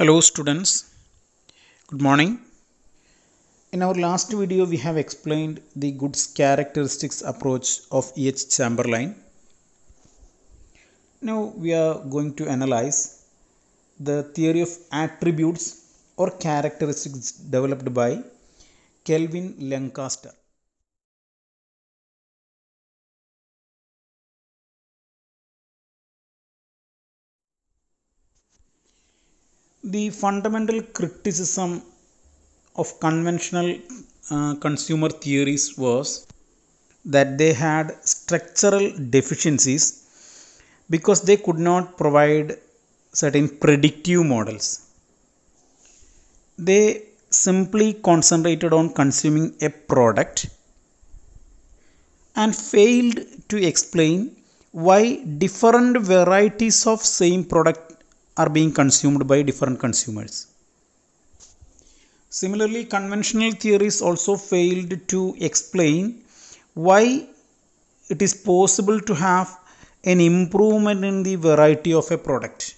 Hello students, good morning. In our last video we have explained the goods characteristics approach of E.H. Chamberlain. Now we are going to analyze the theory of attributes or characteristics developed by Kelvin Lancaster. the fundamental criticism of conventional uh, consumer theories was that they had structural deficiencies because they could not provide certain predictive models. They simply concentrated on consuming a product and failed to explain why different varieties of same product are being consumed by different consumers. Similarly, conventional theories also failed to explain why it is possible to have an improvement in the variety of a product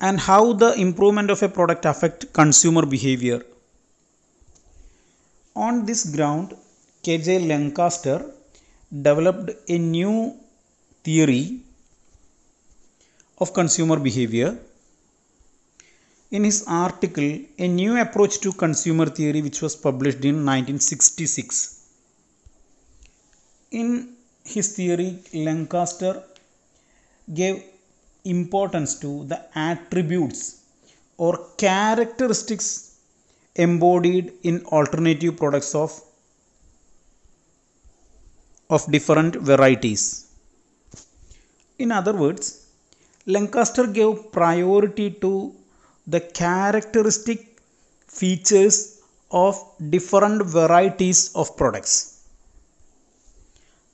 and how the improvement of a product affect consumer behavior. On this ground, KJ Lancaster developed a new theory of consumer behavior. In his article, A New Approach to Consumer Theory, which was published in 1966. In his theory, Lancaster gave importance to the attributes or characteristics embodied in alternative products of of different varieties. In other words, Lancaster gave priority to the characteristic features of different varieties of products.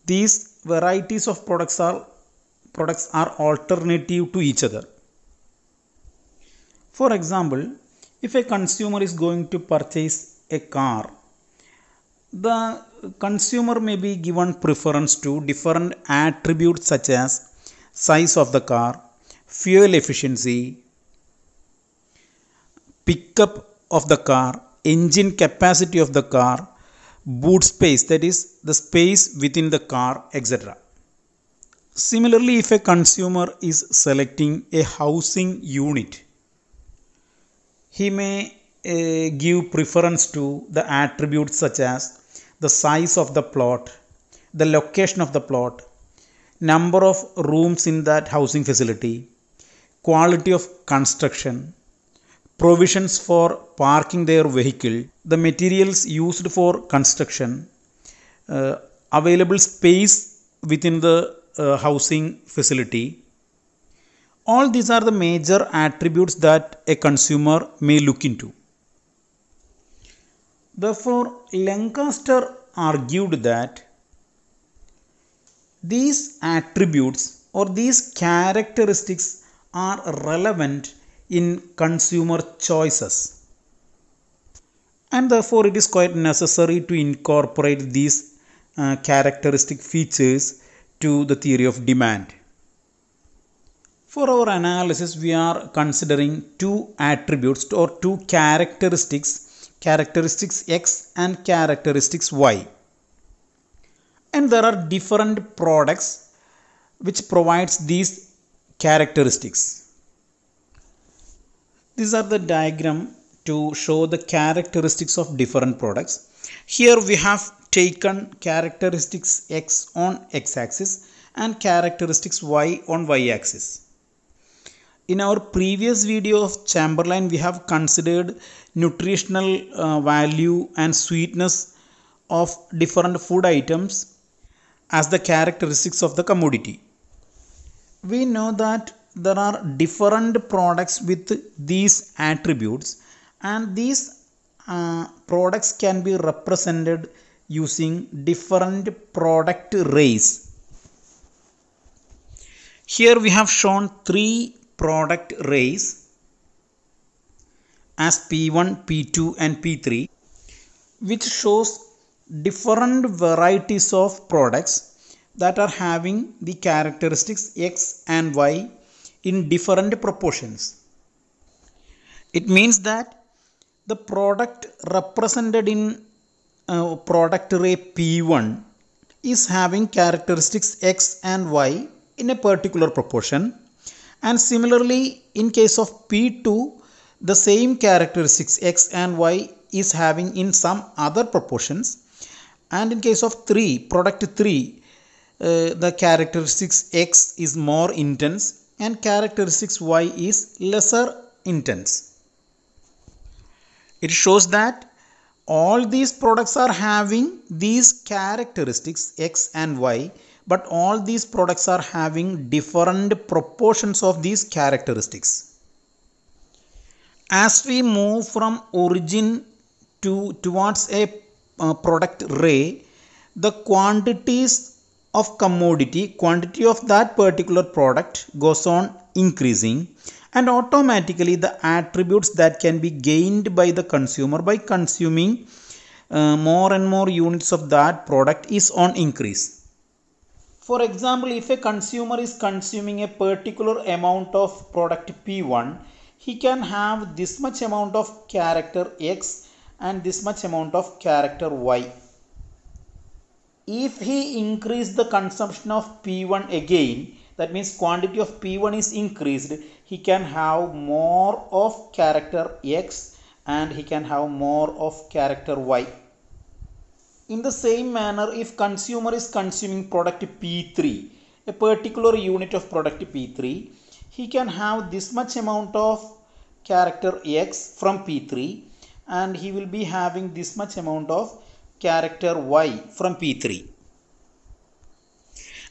These varieties of products are products are alternative to each other. For example, if a consumer is going to purchase a car, the consumer may be given preference to different attributes such as size of the car, fuel efficiency, pickup of the car, engine capacity of the car, boot space, that is the space within the car, etc. Similarly, if a consumer is selecting a housing unit, he may uh, give preference to the attributes such as the size of the plot, the location of the plot, number of rooms in that housing facility, quality of construction, provisions for parking their vehicle, the materials used for construction, uh, available space within the uh, housing facility. All these are the major attributes that a consumer may look into. Therefore, Lancaster argued that these attributes or these characteristics are relevant in consumer choices. And therefore, it is quite necessary to incorporate these uh, characteristic features to the theory of demand. For our analysis, we are considering two attributes or two characteristics, characteristics X and characteristics Y. And there are different products which provides these characteristics. These are the diagram to show the characteristics of different products. Here we have taken characteristics x on x-axis and characteristics y on y-axis. In our previous video of Chamberlain, we have considered nutritional uh, value and sweetness of different food items as the characteristics of the commodity we know that there are different products with these attributes and these uh, products can be represented using different product rays. Here we have shown three product rays as P1, P2 and P3 which shows different varieties of products that are having the characteristics x and y in different proportions. It means that the product represented in uh, product array P1 is having characteristics x and y in a particular proportion and similarly in case of P2 the same characteristics x and y is having in some other proportions and in case of 3 product 3 uh, the characteristics X is more intense and characteristics Y is lesser intense. It shows that all these products are having these characteristics X and Y but all these products are having different proportions of these characteristics. As we move from origin to towards a uh, product ray, the quantities of commodity quantity of that particular product goes on increasing and automatically the attributes that can be gained by the consumer by consuming uh, more and more units of that product is on increase for example if a consumer is consuming a particular amount of product p1 he can have this much amount of character x and this much amount of character y if he increase the consumption of P1 again, that means quantity of P1 is increased, he can have more of character X and he can have more of character Y. In the same manner, if consumer is consuming product P3, a particular unit of product P3, he can have this much amount of character X from P3 and he will be having this much amount of character y from P3.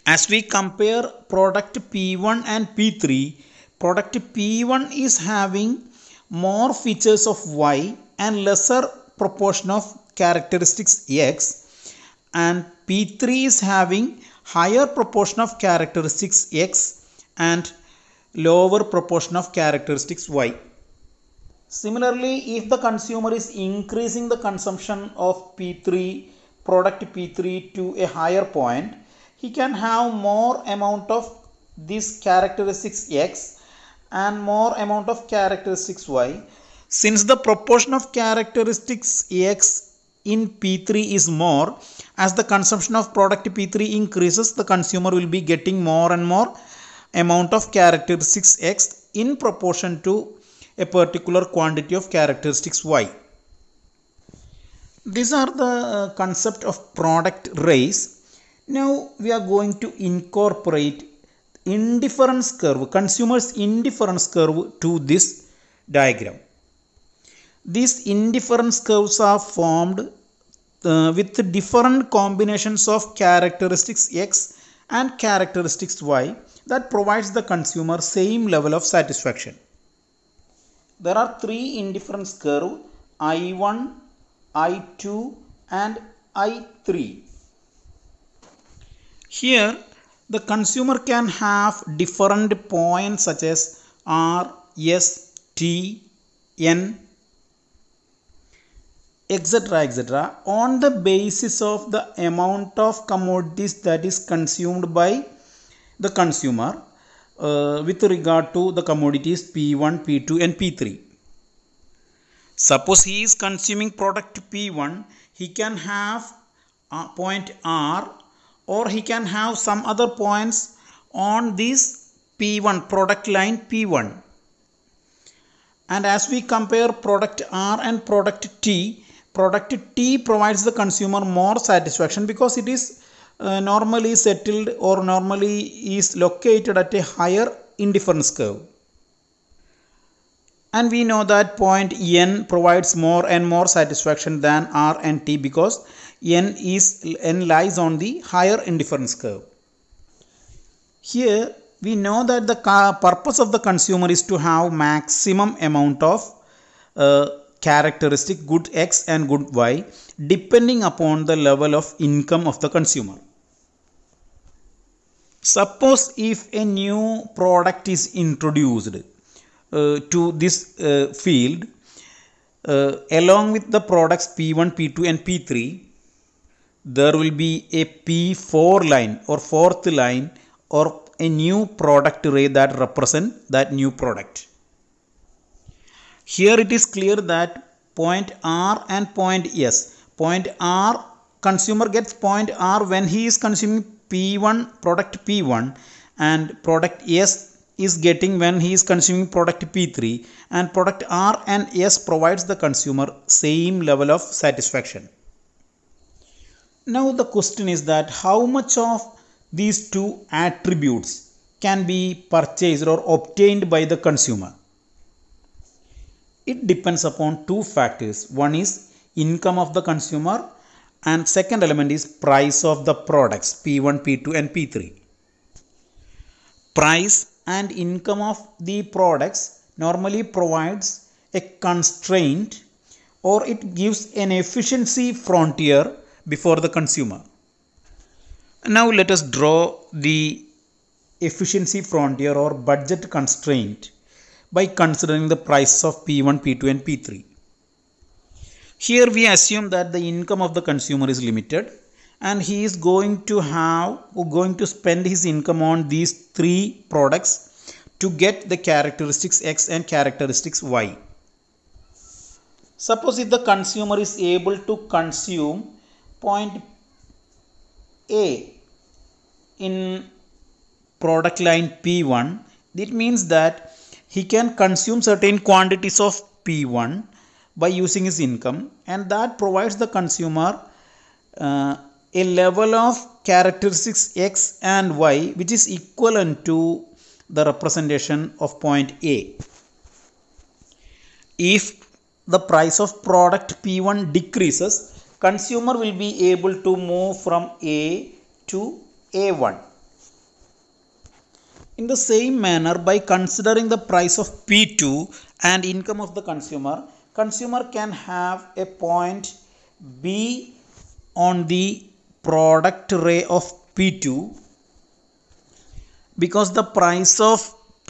As we compare product P1 and P3, product P1 is having more features of y and lesser proportion of characteristics x and P3 is having higher proportion of characteristics x and lower proportion of characteristics y. Similarly, if the consumer is increasing the consumption of P3 product P3 to a higher point, he can have more amount of this characteristics X and more amount of characteristics Y. Since the proportion of characteristics X in P3 is more, as the consumption of product P3 increases, the consumer will be getting more and more amount of characteristics X in proportion to a particular quantity of characteristics y. These are the uh, concept of product race. Now we are going to incorporate indifference curve, consumer's indifference curve to this diagram. These indifference curves are formed uh, with different combinations of characteristics x and characteristics y that provides the consumer same level of satisfaction there are three indifference curve I1, I2 and I3. Here the consumer can have different points such as R, S, T, N, etc. etc. on the basis of the amount of commodities that is consumed by the consumer uh, with regard to the commodities P1, P2 and P3. Suppose he is consuming product P1, he can have a uh, point R or he can have some other points on this P1 product line P1. And as we compare product R and product T, product T provides the consumer more satisfaction because it is uh, normally settled or normally is located at a higher indifference curve. And we know that point n provides more and more satisfaction than r and t because n is n lies on the higher indifference curve. Here we know that the purpose of the consumer is to have maximum amount of uh, characteristic good x and good y depending upon the level of income of the consumer Suppose if a new product is introduced uh, to this uh, field uh, along with the products P1, P2 and P3 there will be a P4 line or fourth line or a new product array that represent that new product. Here it is clear that point R and point S. Point R, consumer gets point R when he is consuming P1 product P1 and product S is getting when he is consuming product P3 and product R and S provides the consumer same level of satisfaction. Now the question is that how much of these two attributes can be purchased or obtained by the consumer? It depends upon two factors. One is income of the consumer and second element is price of the products P1, P2 and P3. Price and income of the products normally provides a constraint or it gives an efficiency frontier before the consumer. Now let us draw the efficiency frontier or budget constraint by considering the price of P1, P2 and P3. Here we assume that the income of the consumer is limited and he is going to have going to spend his income on these three products to get the characteristics x and characteristics y. Suppose if the consumer is able to consume point A in product line P1, it means that he can consume certain quantities of P1 by using his income and that provides the consumer uh, a level of characteristics x and y which is equivalent to the representation of point A. If the price of product P1 decreases, consumer will be able to move from A to A1. In the same manner, by considering the price of P2 and income of the consumer, consumer can have a point b on the product ray of p2 because the price of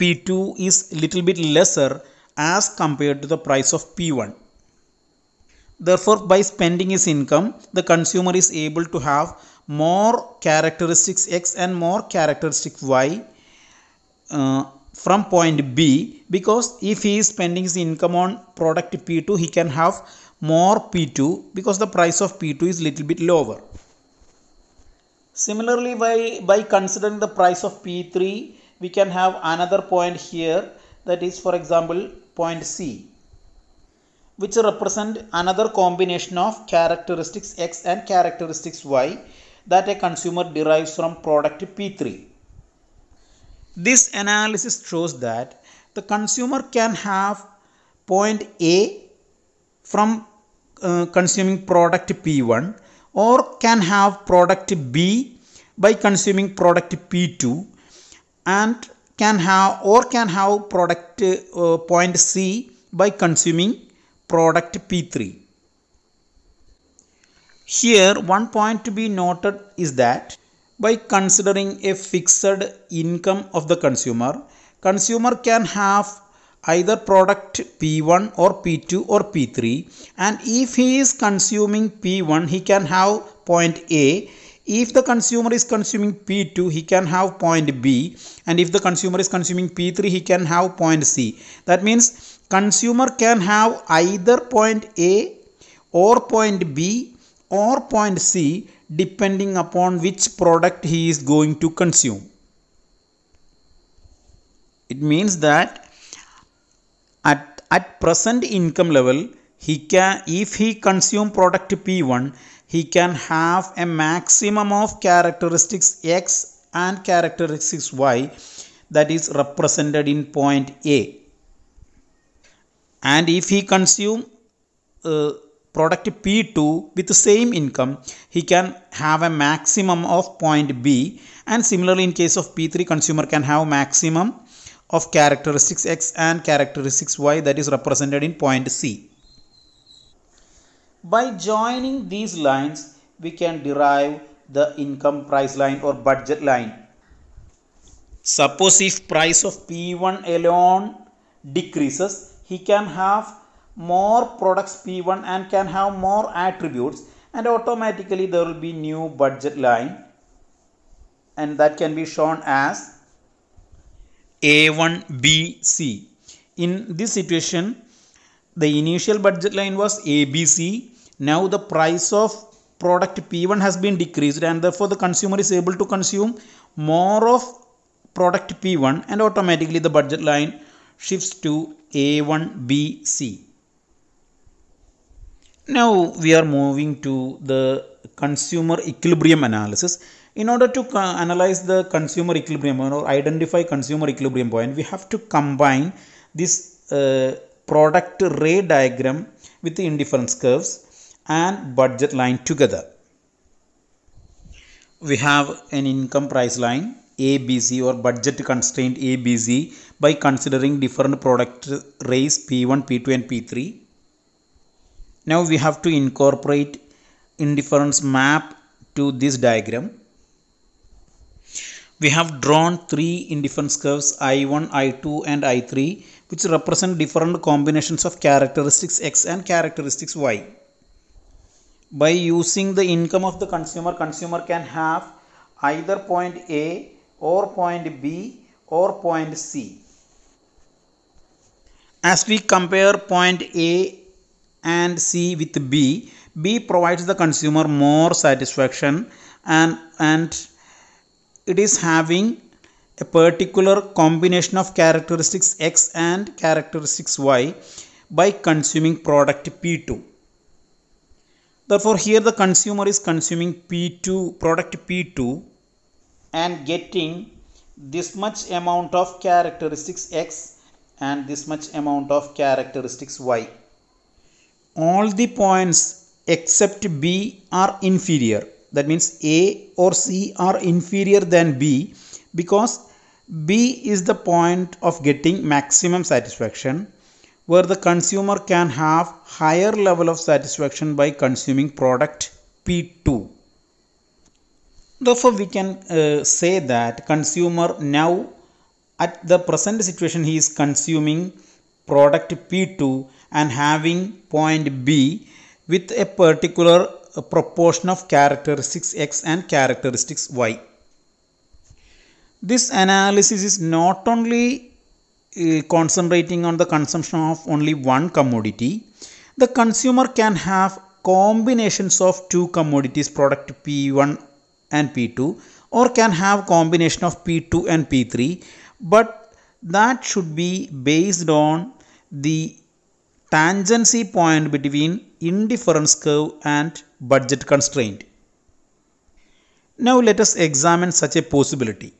p2 is little bit lesser as compared to the price of p1 therefore by spending his income the consumer is able to have more characteristics x and more characteristic y uh, from point B because if he is spending his income on product P2 he can have more P2 because the price of P2 is little bit lower. Similarly by, by considering the price of P3 we can have another point here that is for example point C which represent another combination of characteristics X and characteristics Y that a consumer derives from product P3. This analysis shows that the consumer can have point A from uh, consuming product P1 or can have product B by consuming product P2 and can have or can have product uh, point C by consuming product P3. Here one point to be noted is that by considering a fixed income of the consumer consumer can have either product p1 or p2 or p3 and if he is consuming p1 he can have point a if the consumer is consuming p2 he can have point b and if the consumer is consuming p3 he can have point c that means consumer can have either point a or point b or point c depending upon which product he is going to consume. It means that at, at present income level, he can if he consume product P1, he can have a maximum of characteristics X and characteristics Y that is represented in point A. And if he consume uh, product P2 with the same income, he can have a maximum of point B and similarly in case of P3 consumer can have maximum of characteristics X and characteristics Y that is represented in point C. By joining these lines, we can derive the income price line or budget line. Suppose if price of P1 alone decreases, he can have more products P1 and can have more attributes and automatically there will be new budget line and that can be shown as A1BC. In this situation, the initial budget line was ABC. Now the price of product P1 has been decreased and therefore the consumer is able to consume more of product P1 and automatically the budget line shifts to A1BC. Now we are moving to the consumer equilibrium analysis. In order to analyze the consumer equilibrium or identify consumer equilibrium point, we have to combine this uh, product ray diagram with the indifference curves and budget line together. We have an income price line ABC or budget constraint ABC by considering different product rays P1, P2 and P3 now we have to incorporate indifference map to this diagram. We have drawn three indifference curves I1, I2 and I3 which represent different combinations of characteristics X and characteristics Y. By using the income of the consumer, consumer can have either point A or point B or point C. As we compare point A and C with B. B provides the consumer more satisfaction and, and it is having a particular combination of characteristics X and characteristics Y by consuming product P2. Therefore, here the consumer is consuming P2 product P2 and getting this much amount of characteristics X and this much amount of characteristics Y all the points except b are inferior that means a or c are inferior than b because b is the point of getting maximum satisfaction where the consumer can have higher level of satisfaction by consuming product p2 therefore we can uh, say that consumer now at the present situation he is consuming product p2 and having point B with a particular proportion of characteristics X and characteristics Y. This analysis is not only uh, concentrating on the consumption of only one commodity, the consumer can have combinations of two commodities product P1 and P2 or can have combination of P2 and P3 but that should be based on the tangency point between indifference curve and budget constraint. Now let us examine such a possibility.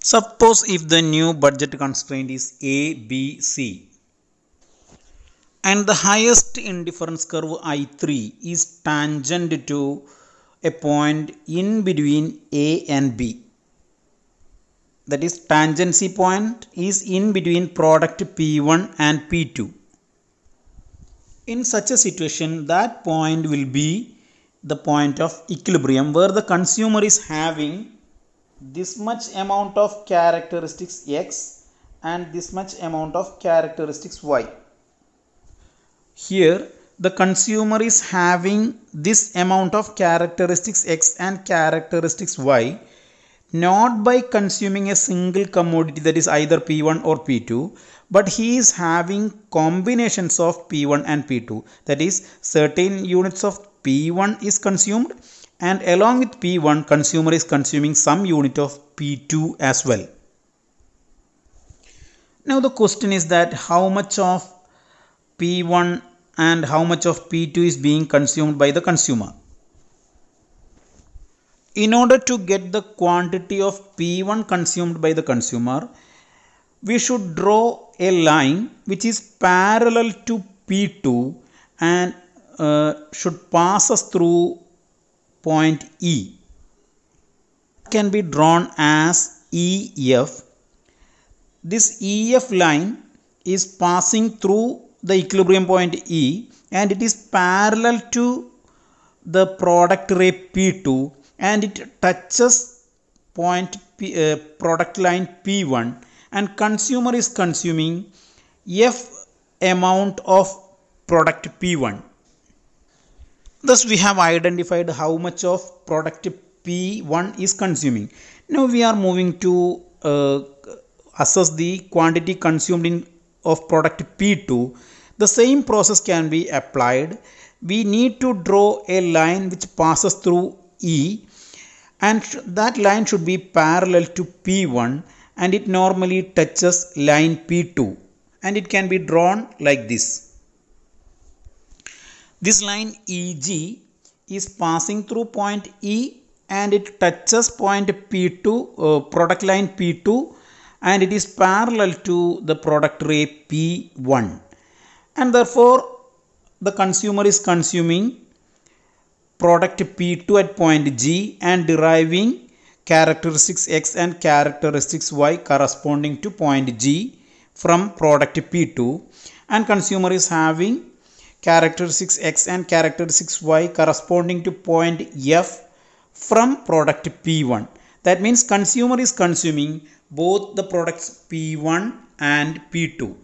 Suppose if the new budget constraint is A, B, C and the highest indifference curve I3 is tangent to a point in between A and B that is tangency point is in between product P1 and P2. In such a situation that point will be the point of equilibrium where the consumer is having this much amount of characteristics X and this much amount of characteristics Y. Here the consumer is having this amount of characteristics X and characteristics Y not by consuming a single commodity that is either P1 or P2, but he is having combinations of P1 and P2. That is, certain units of P1 is consumed and along with P1, consumer is consuming some unit of P2 as well. Now the question is that how much of P1 and how much of P2 is being consumed by the consumer in order to get the quantity of P1 consumed by the consumer, we should draw a line which is parallel to P2 and uh, should pass us through point E. Can be drawn as EF. This EF line is passing through the equilibrium point E and it is parallel to the product ray P2 and it touches point P, uh, product line P1 and consumer is consuming F amount of product P1. Thus we have identified how much of product P1 is consuming. Now we are moving to uh, assess the quantity consumed in of product P2. The same process can be applied. We need to draw a line which passes through E and that line should be parallel to P1 and it normally touches line P2 and it can be drawn like this. This line EG is passing through point E and it touches point P2, uh, product line P2 and it is parallel to the product ray P1 and therefore the consumer is consuming product P2 at point G and deriving characteristics X and characteristics Y corresponding to point G from product P2 and consumer is having characteristics X and characteristics Y corresponding to point F from product P1. That means consumer is consuming both the products P1 and P2.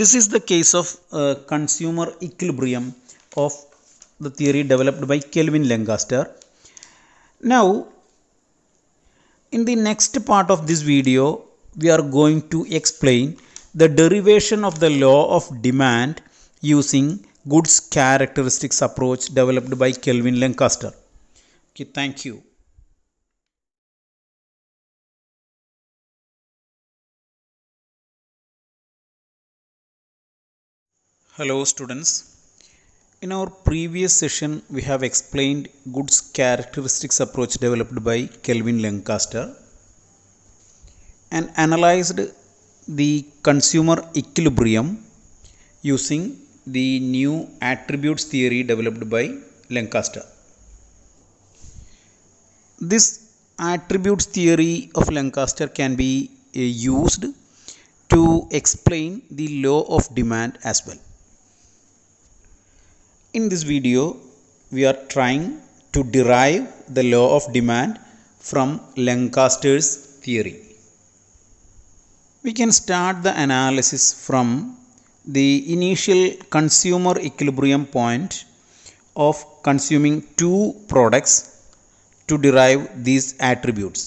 This is the case of uh, consumer equilibrium of the theory developed by Kelvin Lancaster. Now, in the next part of this video, we are going to explain the derivation of the law of demand using goods characteristics approach developed by Kelvin Lancaster. Okay, thank you. Hello students. In our previous session, we have explained goods characteristics approach developed by Kelvin Lancaster and analyzed the consumer equilibrium using the new attributes theory developed by Lancaster. This attributes theory of Lancaster can be uh, used to explain the law of demand as well. In this video, we are trying to derive the law of demand from Lancaster's theory. We can start the analysis from the initial consumer equilibrium point of consuming two products to derive these attributes.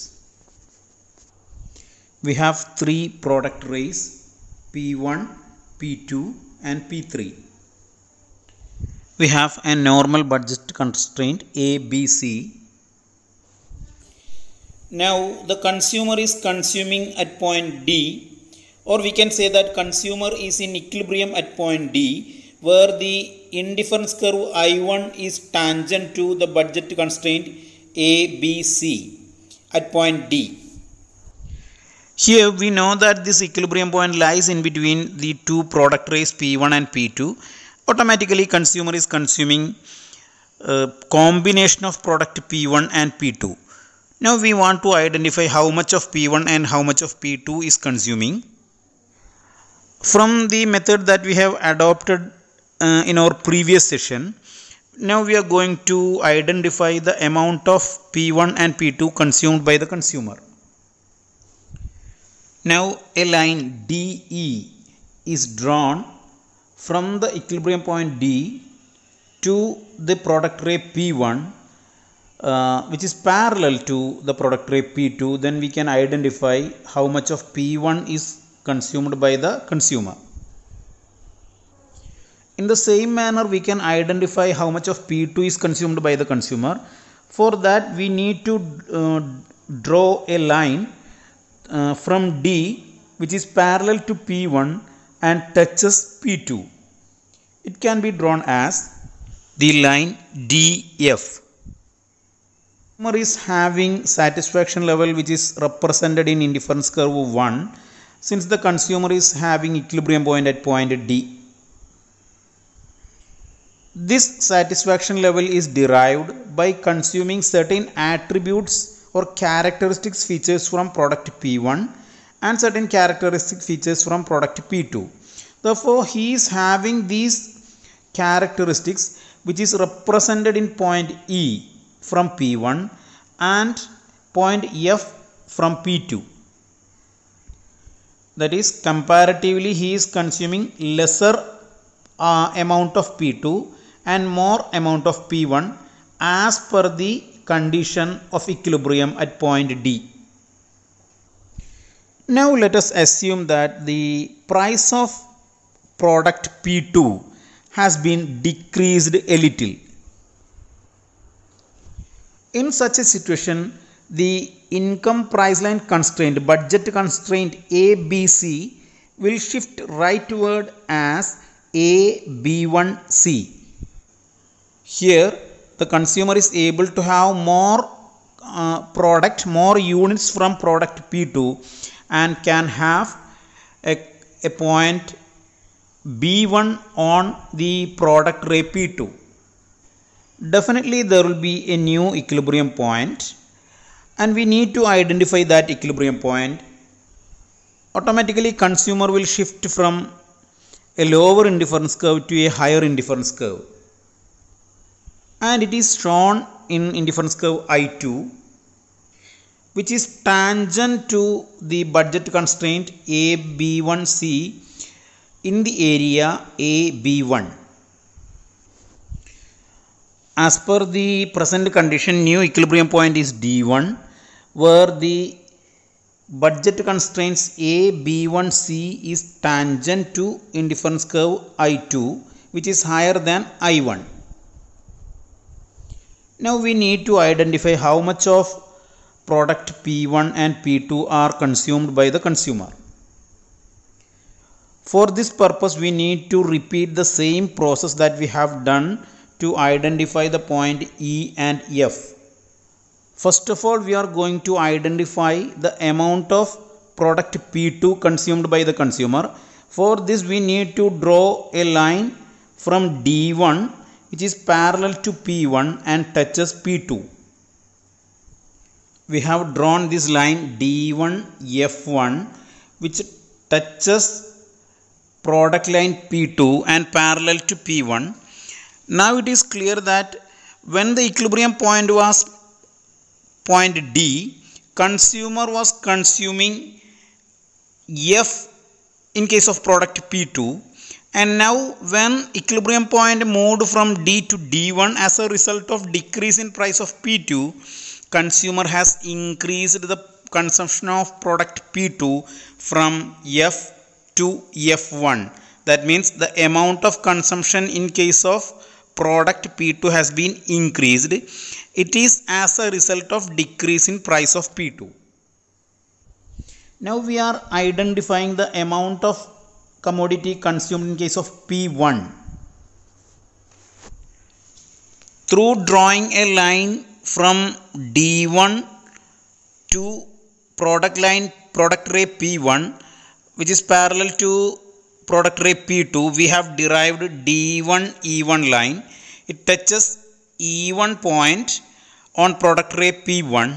We have three product rays P1, P2 and P3 we have a normal budget constraint ABC. Now the consumer is consuming at point D or we can say that consumer is in equilibrium at point D where the indifference curve I1 is tangent to the budget constraint ABC at point D. Here we know that this equilibrium point lies in between the two product rays P1 and P2 automatically consumer is consuming a uh, combination of product P1 and P2. Now we want to identify how much of P1 and how much of P2 is consuming. From the method that we have adopted uh, in our previous session, now we are going to identify the amount of P1 and P2 consumed by the consumer. Now a line DE is drawn from the equilibrium point D to the product ray P1 uh, which is parallel to the product ray P2 then we can identify how much of P1 is consumed by the consumer. In the same manner we can identify how much of P2 is consumed by the consumer. For that we need to uh, draw a line uh, from D which is parallel to P1 and touches P2. It can be drawn as the line DF. Consumer is having satisfaction level which is represented in indifference curve 1 since the consumer is having equilibrium point at point D. This satisfaction level is derived by consuming certain attributes or characteristics features from product P1 and certain characteristic features from product P2. Therefore, he is having these characteristics which is represented in point E from P1 and point F from P2. That is comparatively he is consuming lesser uh, amount of P2 and more amount of P1 as per the condition of equilibrium at point D. Now let us assume that the price of product P2 has been decreased a little. In such a situation, the income price line constraint, budget constraint ABC will shift rightward as AB1C. Here, the consumer is able to have more uh, product, more units from product P2 and can have a, a point B1 on the product ray P2. Definitely there will be a new equilibrium point and we need to identify that equilibrium point. Automatically consumer will shift from a lower indifference curve to a higher indifference curve. And it is shown in indifference curve I2 which is tangent to the budget constraint AB1C in the area AB1. As per the present condition, new equilibrium point is D1, where the budget constraints A, B1, C is tangent to indifference curve I2, which is higher than I1. Now we need to identify how much of product P1 and P2 are consumed by the consumer. For this purpose we need to repeat the same process that we have done to identify the point E and F. First of all we are going to identify the amount of product P2 consumed by the consumer. For this we need to draw a line from D1 which is parallel to P1 and touches P2. We have drawn this line D1 F1 which touches product line P2 and parallel to P1. Now it is clear that when the equilibrium point was point D, consumer was consuming F in case of product P2 and now when equilibrium point moved from D to D1 as a result of decrease in price of P2, consumer has increased the consumption of product P2 from F to F1. That means the amount of consumption in case of product P2 has been increased. It is as a result of decrease in price of P2. Now we are identifying the amount of commodity consumed in case of P1. Through drawing a line from D1 to product line product ray P1 which is parallel to product ray P2 we have derived D1 E1 line it touches E1 point on product ray P1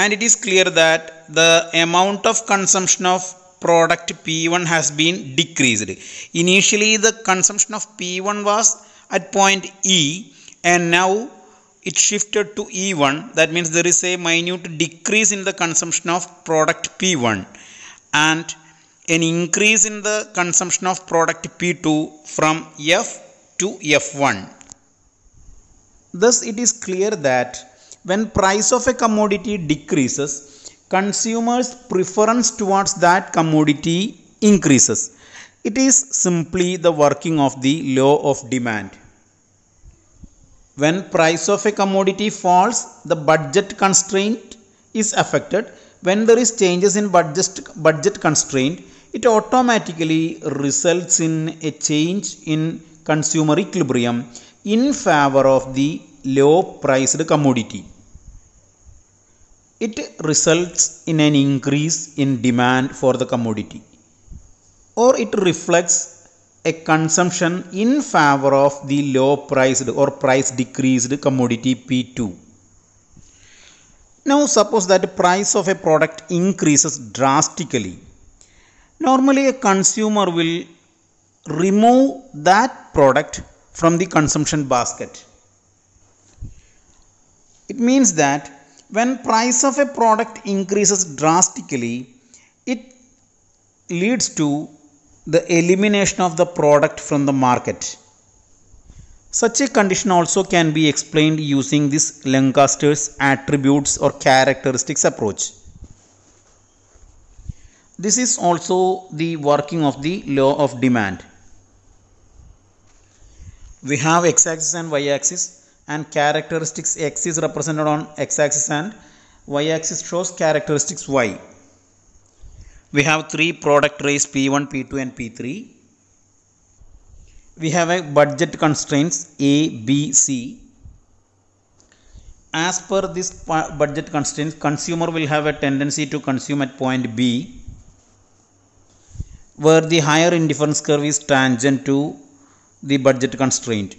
and it is clear that the amount of consumption of product P1 has been decreased initially the consumption of P1 was at point E and now it shifted to E1 that means there is a minute decrease in the consumption of product P1 and an increase in the consumption of product P2 from F to F1. Thus, it is clear that when price of a commodity decreases, consumers' preference towards that commodity increases. It is simply the working of the law of demand. When price of a commodity falls, the budget constraint is affected when there is changes in budget, budget constraint, it automatically results in a change in consumer equilibrium in favor of the low priced commodity. It results in an increase in demand for the commodity or it reflects a consumption in favor of the low priced or price decreased commodity P2. Now suppose that the price of a product increases drastically. Normally a consumer will remove that product from the consumption basket. It means that when price of a product increases drastically, it leads to the elimination of the product from the market. Such a condition also can be explained using this Lancaster's attributes or characteristics approach. This is also the working of the law of demand. We have x-axis and y-axis and characteristics x is represented on x-axis and y-axis shows characteristics y. We have three product rays P1, P2 and P3 we have a budget constraints A, B, C. As per this budget constraints, consumer will have a tendency to consume at point B, where the higher indifference curve is tangent to the budget constraint.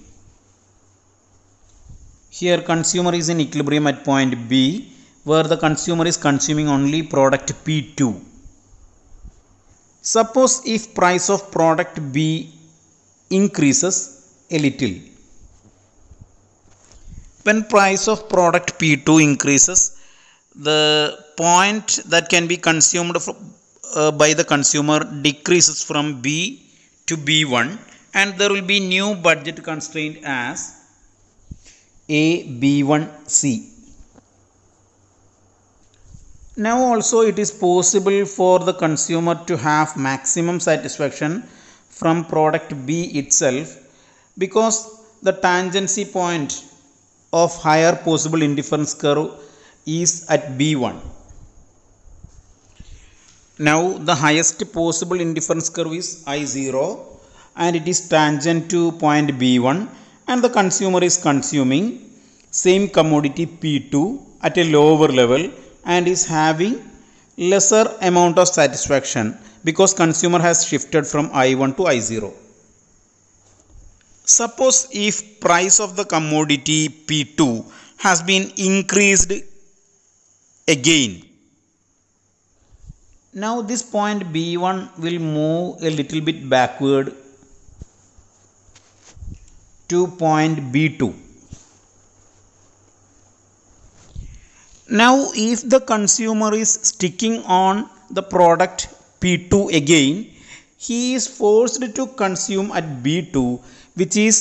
Here consumer is in equilibrium at point B, where the consumer is consuming only product P2. Suppose if price of product B increases a little. When price of product P2 increases, the point that can be consumed uh, by the consumer decreases from B to B1 and there will be new budget constraint as AB1C. Now also it is possible for the consumer to have maximum satisfaction from product B itself because the tangency point of higher possible indifference curve is at B1. Now the highest possible indifference curve is I0 and it is tangent to point B1 and the consumer is consuming same commodity P2 at a lower level and is having lesser amount of satisfaction because consumer has shifted from I1 to I0. Suppose if price of the commodity P2 has been increased again. Now this point B1 will move a little bit backward to point B2. Now if the consumer is sticking on the product P2 again, he is forced to consume at B2, which is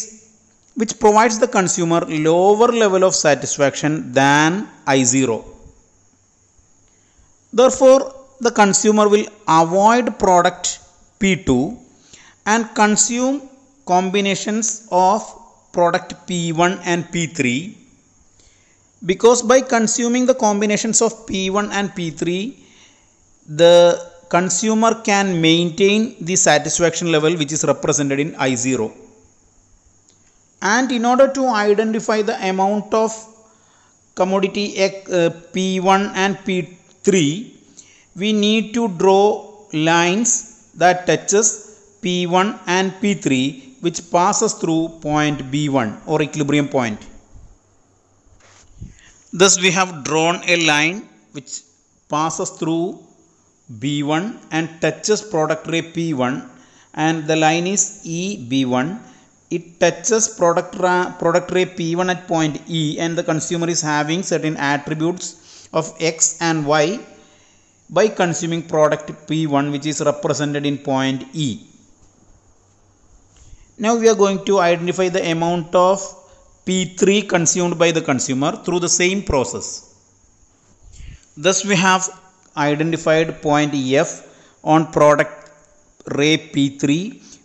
which provides the consumer lower level of satisfaction than I0. Therefore, the consumer will avoid product P2 and consume combinations of product P1 and P3 because by consuming the combinations of P1 and P3 the consumer can maintain the satisfaction level which is represented in I0. And in order to identify the amount of commodity uh, P1 and P3, we need to draw lines that touches P1 and P3 which passes through point B1 or equilibrium point. Thus we have drawn a line which passes through B1 and touches product ray P1 and the line is EB1. It touches product, product ray P1 at point E and the consumer is having certain attributes of X and Y by consuming product P1 which is represented in point E. Now we are going to identify the amount of P3 consumed by the consumer through the same process. Thus we have identified point F on product ray P3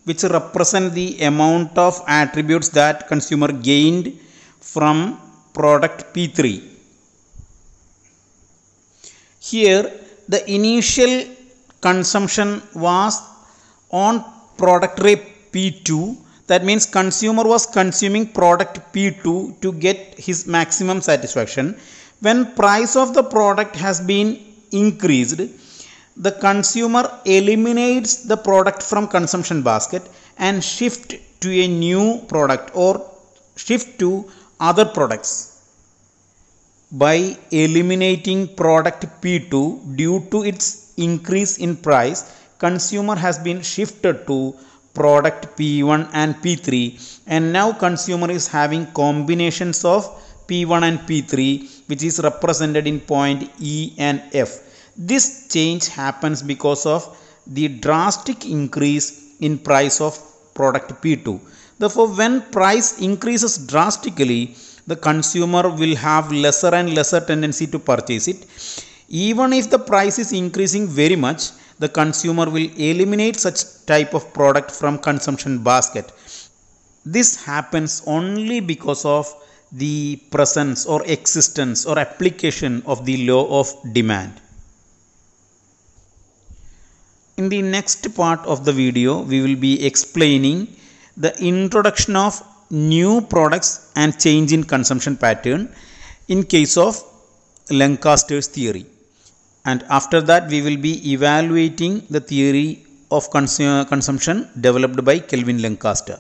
which represent the amount of attributes that consumer gained from product P3. Here the initial consumption was on product ray P2 that means consumer was consuming product P2 to get his maximum satisfaction. When price of the product has been increased, the consumer eliminates the product from consumption basket and shift to a new product or shift to other products by eliminating product p2 due to its increase in price consumer has been shifted to product p1 and p3 and now consumer is having combinations of p1 and p3 which is represented in point e and f this change happens because of the drastic increase in price of product P2. Therefore, when price increases drastically, the consumer will have lesser and lesser tendency to purchase it. Even if the price is increasing very much, the consumer will eliminate such type of product from consumption basket. This happens only because of the presence or existence or application of the law of demand. In the next part of the video, we will be explaining the introduction of new products and change in consumption pattern in case of Lancaster's theory. And after that, we will be evaluating the theory of cons consumption developed by Kelvin Lancaster.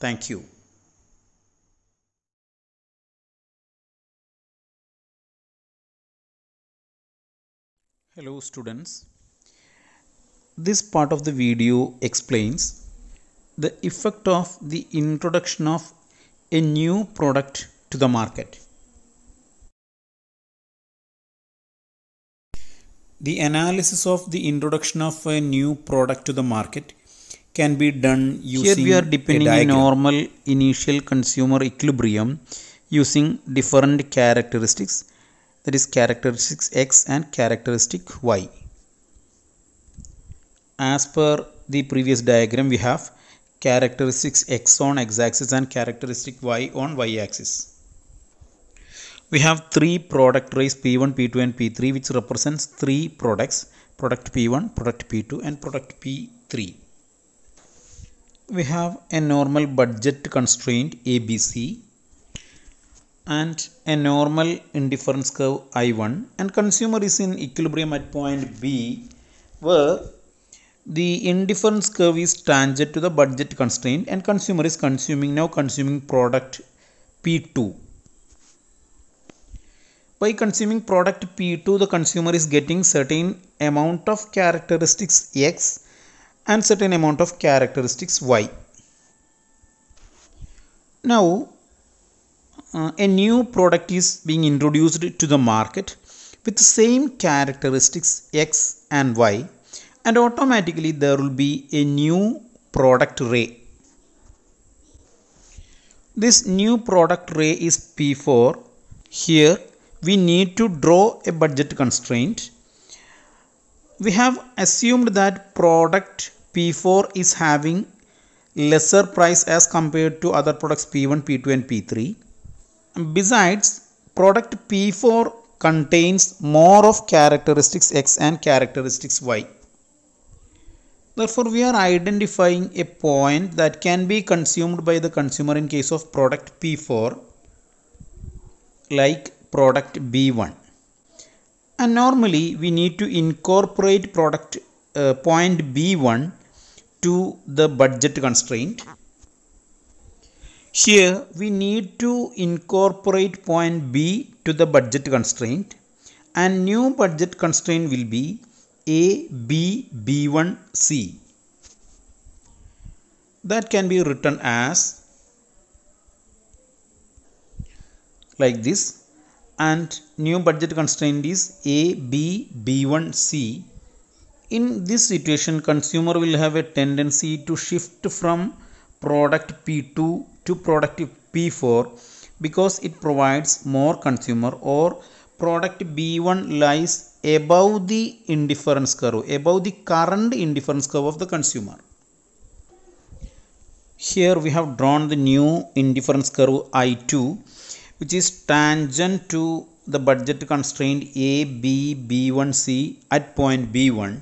Thank you. Hello students. This part of the video explains the effect of the introduction of a new product to the market. The analysis of the introduction of a new product to the market can be done using Here we are depending a normal initial consumer equilibrium using different characteristics that is characteristics X and characteristic Y as per the previous diagram we have characteristics x on x-axis and characteristic y on y-axis we have three product rays P1, P2 and P3 which represents three products product P1, product P2 and product P3. We have a normal budget constraint ABC and a normal indifference curve I1 and consumer is in equilibrium at point B where the indifference curve is tangent to the budget constraint and consumer is consuming now consuming product P2. By consuming product P2 the consumer is getting certain amount of characteristics X and certain amount of characteristics Y. Now uh, a new product is being introduced to the market with the same characteristics X and Y and automatically there will be a new product ray. This new product ray is P4. Here we need to draw a budget constraint. We have assumed that product P4 is having lesser price as compared to other products P1, P2 and P3. And besides, product P4 contains more of characteristics X and characteristics Y. Therefore, we are identifying a point that can be consumed by the consumer in case of product P4 like product B1. And normally we need to incorporate product uh, point B1 to the budget constraint. Here we need to incorporate point B to the budget constraint and new budget constraint will be a B B1 C that can be written as like this and new budget constraint is A B B1 C in this situation consumer will have a tendency to shift from product P2 to product P4 because it provides more consumer or product B1 lies above the indifference curve, above the current indifference curve of the consumer. Here we have drawn the new indifference curve I2 which is tangent to the budget constraint A, B, B1C at point B1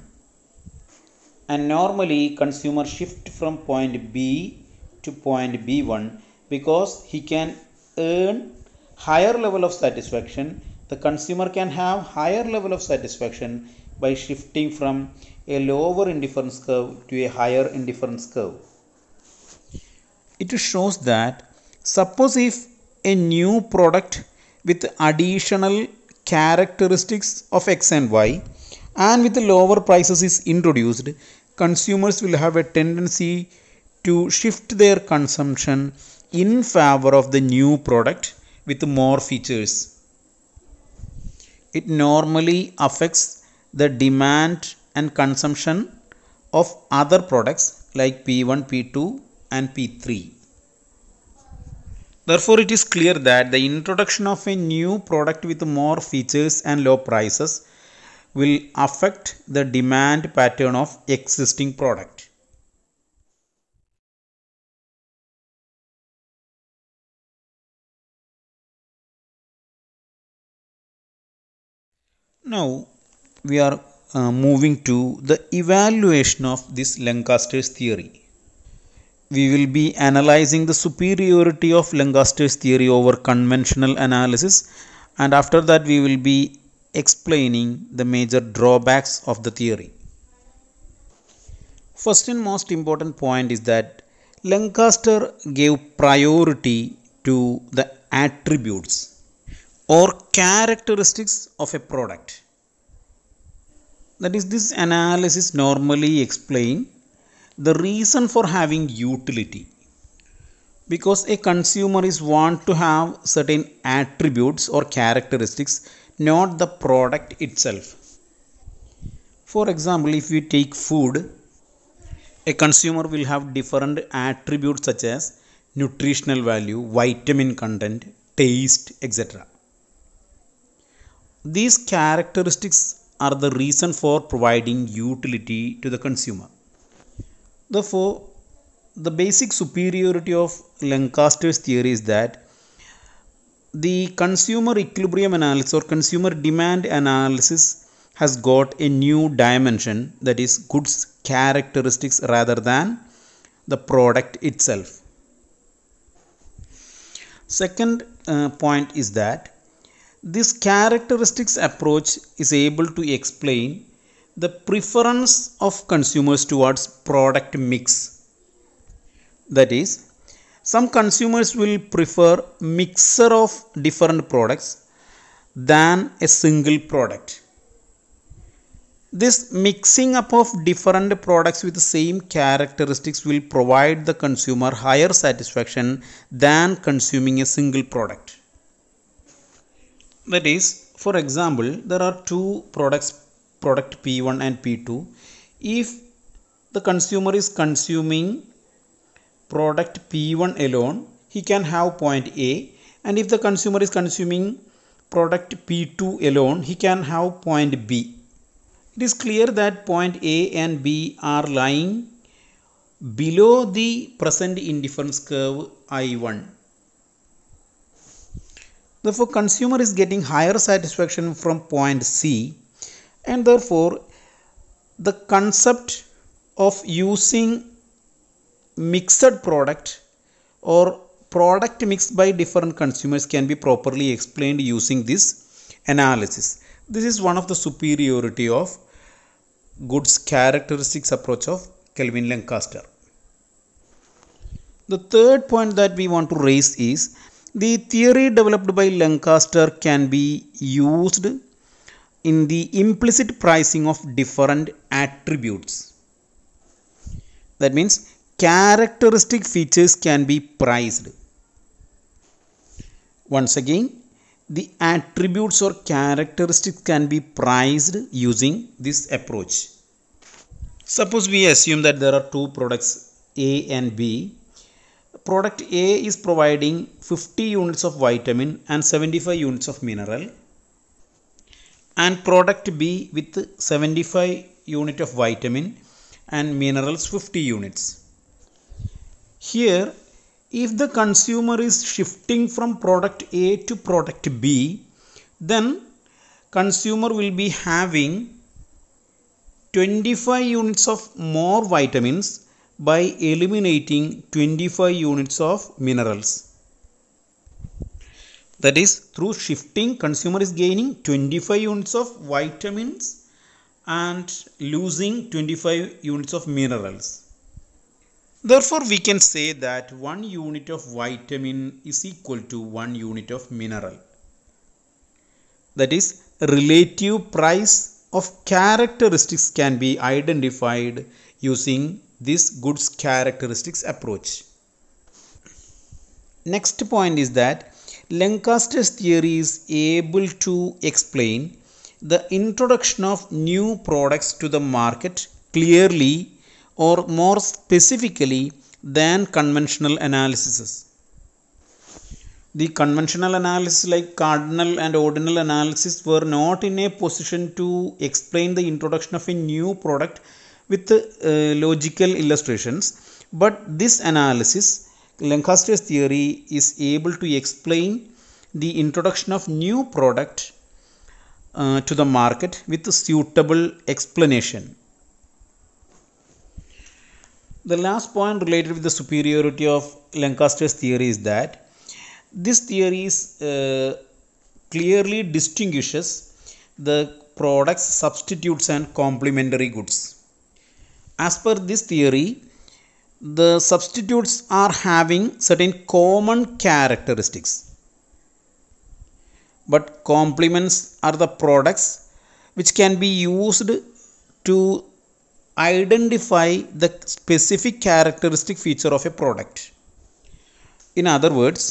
and normally consumer shift from point B to point B1 because he can earn higher level of satisfaction the consumer can have higher level of satisfaction by shifting from a lower indifference curve to a higher indifference curve. It shows that suppose if a new product with additional characteristics of X and Y and with lower prices is introduced, consumers will have a tendency to shift their consumption in favor of the new product with more features it normally affects the demand and consumption of other products like P1, P2 and P3. Therefore, it is clear that the introduction of a new product with more features and low prices will affect the demand pattern of existing product. Now we are uh, moving to the evaluation of this Lancaster's theory. We will be analyzing the superiority of Lancaster's theory over conventional analysis and after that we will be explaining the major drawbacks of the theory. First and most important point is that Lancaster gave priority to the attributes or characteristics of a product that is this analysis normally explain the reason for having utility because a consumer is want to have certain attributes or characteristics not the product itself for example if we take food a consumer will have different attributes such as nutritional value vitamin content taste etc these characteristics are the reason for providing utility to the consumer. Therefore, the basic superiority of Lancaster's theory is that the consumer equilibrium analysis or consumer demand analysis has got a new dimension that is goods characteristics rather than the product itself. Second uh, point is that this characteristics approach is able to explain the preference of consumers towards product mix. That is, some consumers will prefer mixer of different products than a single product. This mixing up of different products with the same characteristics will provide the consumer higher satisfaction than consuming a single product. That is, for example, there are two products, product P1 and P2. If the consumer is consuming product P1 alone, he can have point A. And if the consumer is consuming product P2 alone, he can have point B. It is clear that point A and B are lying below the present indifference curve I1. Therefore, consumer is getting higher satisfaction from point C and therefore the concept of using mixed product or product mixed by different consumers can be properly explained using this analysis. This is one of the superiority of goods characteristics approach of Kelvin Lancaster. The third point that we want to raise is the theory developed by Lancaster can be used in the implicit pricing of different attributes. That means characteristic features can be priced. Once again, the attributes or characteristics can be priced using this approach. Suppose we assume that there are two products A and B product A is providing 50 units of vitamin and 75 units of mineral and product B with 75 unit of vitamin and minerals 50 units. Here if the consumer is shifting from product A to product B then consumer will be having 25 units of more vitamins by eliminating 25 units of minerals. That is through shifting consumer is gaining 25 units of vitamins and losing 25 units of minerals. Therefore, we can say that one unit of vitamin is equal to one unit of mineral. That is, relative price of characteristics can be identified using this goods characteristics approach. Next point is that Lancaster's theory is able to explain the introduction of new products to the market clearly or more specifically than conventional analyses. The conventional analysis like cardinal and ordinal analysis were not in a position to explain the introduction of a new product with uh, logical illustrations. But this analysis, Lancaster's theory is able to explain the introduction of new product uh, to the market with a suitable explanation. The last point related with the superiority of Lancaster's theory is that this theory is, uh, clearly distinguishes the products, substitutes, and complementary goods as per this theory, the substitutes are having certain common characteristics. But complements are the products which can be used to identify the specific characteristic feature of a product. In other words,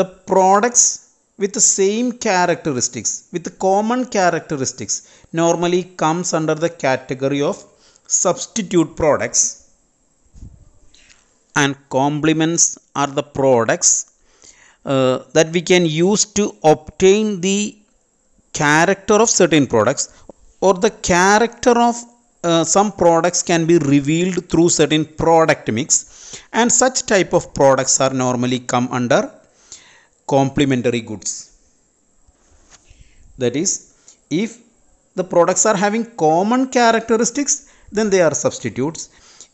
the products with the same characteristics, with the common characteristics, normally comes under the category of substitute products and complements are the products uh, that we can use to obtain the character of certain products or the character of uh, some products can be revealed through certain product mix and such type of products are normally come under complementary goods that is if the products are having common characteristics then they are substitutes.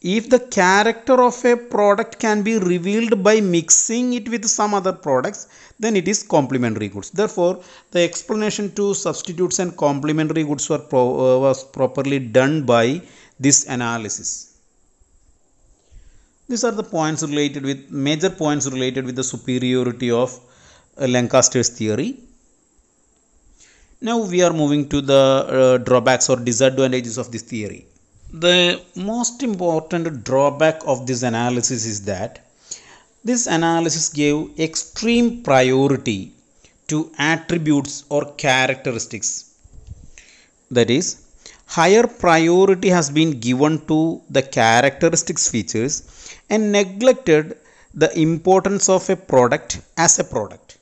If the character of a product can be revealed by mixing it with some other products, then it is complementary goods. Therefore, the explanation to substitutes and complementary goods were pro uh, was properly done by this analysis. These are the points related with major points related with the superiority of uh, Lancaster's theory. Now we are moving to the uh, drawbacks or disadvantages of this theory. The most important drawback of this analysis is that this analysis gave extreme priority to attributes or characteristics. That is, higher priority has been given to the characteristics features and neglected the importance of a product as a product.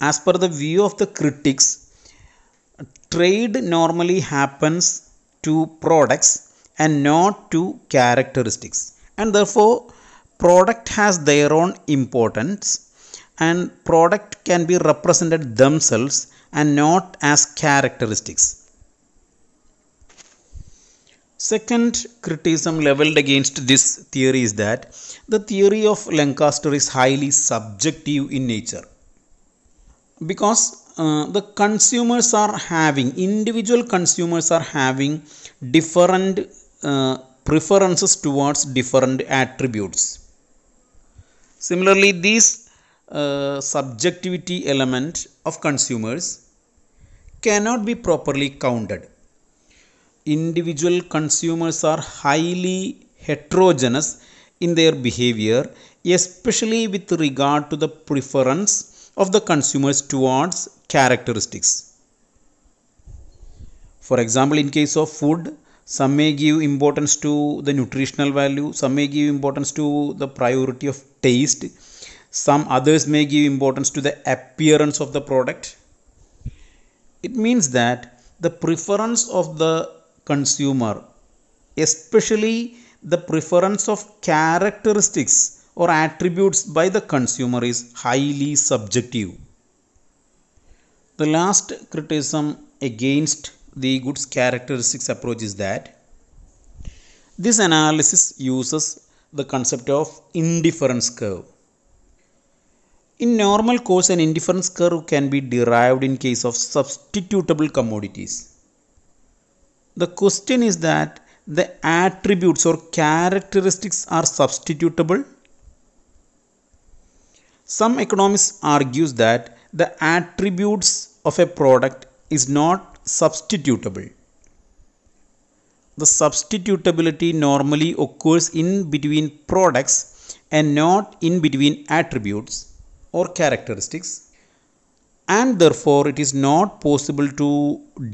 As per the view of the critics, trade normally happens to products and not to characteristics and therefore product has their own importance and product can be represented themselves and not as characteristics second criticism leveled against this theory is that the theory of lancaster is highly subjective in nature because uh, the consumers are having individual consumers are having different uh, preferences towards different attributes similarly this uh, subjectivity element of consumers cannot be properly counted individual consumers are highly heterogeneous in their behavior especially with regard to the preference of the consumers towards characteristics. For example, in case of food, some may give importance to the nutritional value, some may give importance to the priority of taste, some others may give importance to the appearance of the product. It means that the preference of the consumer, especially the preference of characteristics or attributes by the consumer is highly subjective. The last criticism against the goods characteristics approach is that this analysis uses the concept of indifference curve. In normal course, an indifference curve can be derived in case of substitutable commodities. The question is that the attributes or characteristics are substitutable some economists argue that the attributes of a product is not substitutable. The substitutability normally occurs in between products and not in between attributes or characteristics and therefore it is not possible to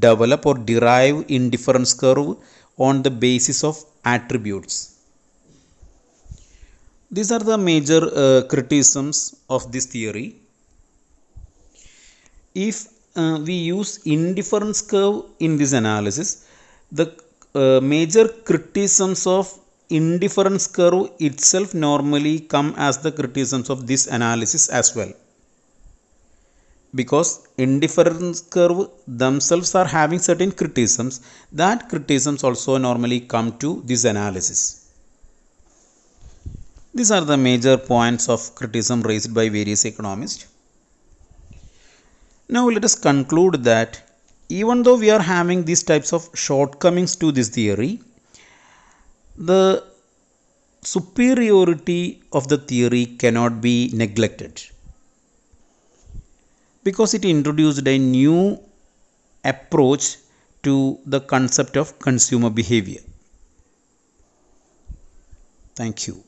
develop or derive indifference curve on the basis of attributes. These are the major uh, criticisms of this theory. If uh, we use indifference curve in this analysis, the uh, major criticisms of indifference curve itself normally come as the criticisms of this analysis as well. Because indifference curve themselves are having certain criticisms, that criticisms also normally come to this analysis. These are the major points of criticism raised by various economists. Now let us conclude that even though we are having these types of shortcomings to this theory, the superiority of the theory cannot be neglected because it introduced a new approach to the concept of consumer behavior. Thank you.